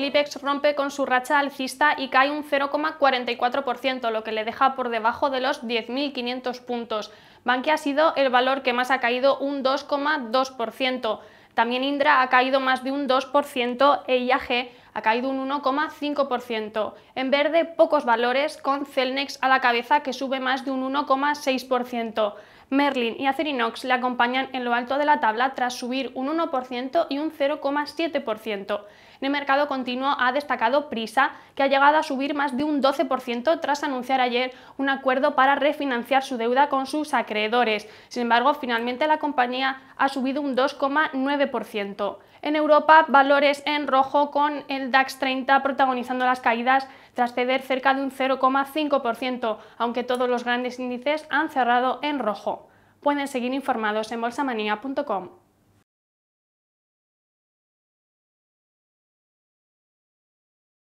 Felipex rompe con su racha alcista y cae un 0,44%, lo que le deja por debajo de los 10.500 puntos. Bankia ha sido el valor que más ha caído un 2,2%. También Indra ha caído más de un 2% e IAG ha caído un 1,5%. En verde, pocos valores, con Celnex a la cabeza que sube más de un 1,6%. Merlin y Acerinox le acompañan en lo alto de la tabla tras subir un 1% y un 0,7%. En el mercado continuo ha destacado Prisa, que ha llegado a subir más de un 12% tras anunciar ayer un acuerdo para refinanciar su deuda con sus acreedores. Sin embargo, finalmente la compañía ha subido un 2,9%. En Europa, valores en rojo con el DAX 30 protagonizando las caídas tras ceder cerca de un 0,5%, aunque todos los grandes índices han cerrado en rojo. Pueden seguir informados en bolsamanía.com.